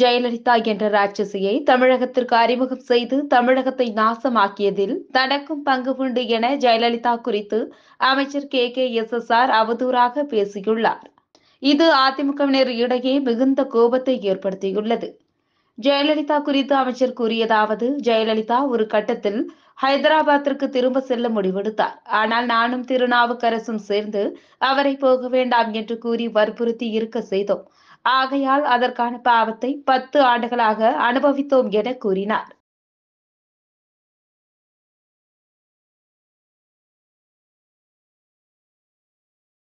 ஜெயலலிதா என்ற ராட்சசியை தமிழகத்திற்கு அறிமுகம் செய்து தமிழகத்தை நாசமாக்கியதில் தனக்கும் பங்கு உண்டு என ஜெயலலிதா குறித்து அமைச்சர் K K S S R அவதூறாக பேசியுள்ளார் இது அதிமுகவினர் இடையே மிகுந்த கோபத்தை ஏற்படுத்தியுள்ளது ஜெயலலிதா குறித்து அமைச்சர் கூறியதாவது ஜெயலலிதா ஒரு கட்டத்தில் ஹைதராபாத்திற்கு திரும்ப செல்ல முடிவெடுத்தார் ஆனால் நானும் திருநாவுக்கரசும் சேர்ந்து அவரை போக வேண்டாம் என்று கூறி வற்புறுத்தி இருக்க செய்தோம் ஆகையால் அதற்கான பாவத்தை பத்து ஆண்டுகளாக அனுபவித்தோம் என கூறினார்